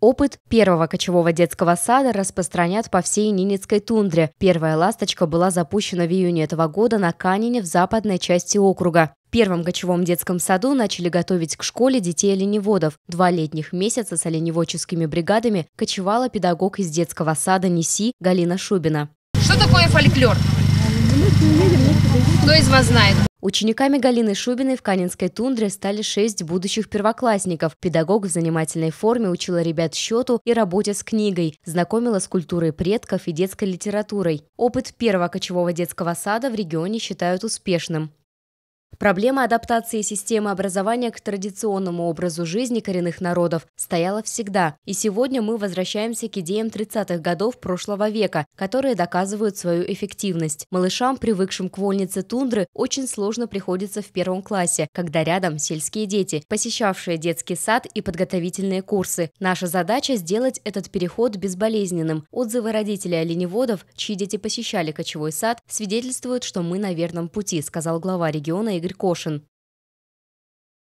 Опыт первого кочевого детского сада распространят по всей Нинецкой тундре. Первая «Ласточка» была запущена в июне этого года на Канине в западной части округа. В первом кочевом детском саду начали готовить к школе детей оленеводов. Два летних месяца с оленеводческими бригадами кочевала педагог из детского сада НИСИ Галина Шубина. Что такое фольклор? Кто из вас знает? Учениками Галины Шубиной в Канинской тундре стали шесть будущих первоклассников. Педагог в занимательной форме учила ребят счету и работе с книгой, знакомила с культурой предков и детской литературой. Опыт первого кочевого детского сада в регионе считают успешным. Проблема адаптации системы образования к традиционному образу жизни коренных народов стояла всегда, и сегодня мы возвращаемся к идеям 30-х годов прошлого века, которые доказывают свою эффективность. Малышам, привыкшим к вольнице тундры, очень сложно приходится в первом классе, когда рядом сельские дети, посещавшие детский сад и подготовительные курсы. Наша задача – сделать этот переход безболезненным. Отзывы родителей оленеводов, чьи дети посещали кочевой сад, свидетельствуют, что мы на верном пути, сказал глава региона Игорь Кошин.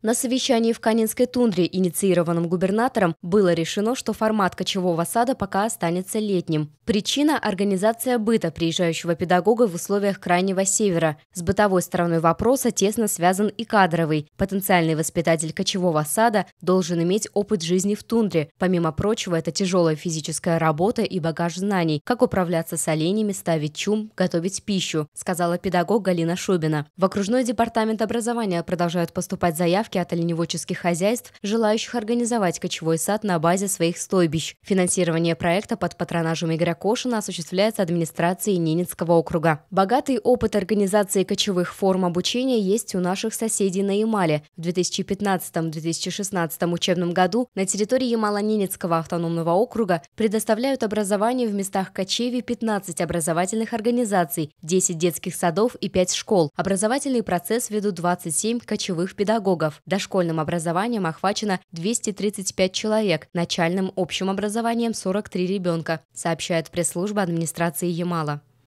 На совещании в Канинской тундре, инициированном губернатором, было решено, что формат кочевого сада пока останется летним. Причина – организация быта приезжающего педагога в условиях Крайнего Севера. С бытовой стороной вопроса тесно связан и кадровый. Потенциальный воспитатель кочевого сада должен иметь опыт жизни в тундре. Помимо прочего, это тяжелая физическая работа и багаж знаний, как управляться с оленями, ставить чум, готовить пищу, сказала педагог Галина Шубина. В окружной департамент образования продолжают поступать заявки заявки от оленеводческих хозяйств, желающих организовать кочевой сад на базе своих стойбищ. Финансирование проекта под патронажем Игоря Кошина осуществляется администрацией Ненецкого округа. Богатый опыт организации кочевых форм обучения есть у наших соседей на Ямале. В 2015-2016 учебном году на территории Ямало-Ненецкого автономного округа предоставляют образование в местах кочевий 15 образовательных организаций, 10 детских садов и 5 школ. Образовательный процесс ведут 27 кочевых педагогов. Дошкольным образованием охвачено 235 человек, начальным общим образованием 43 ребенка, сообщает пресс-служба администрации Ямала.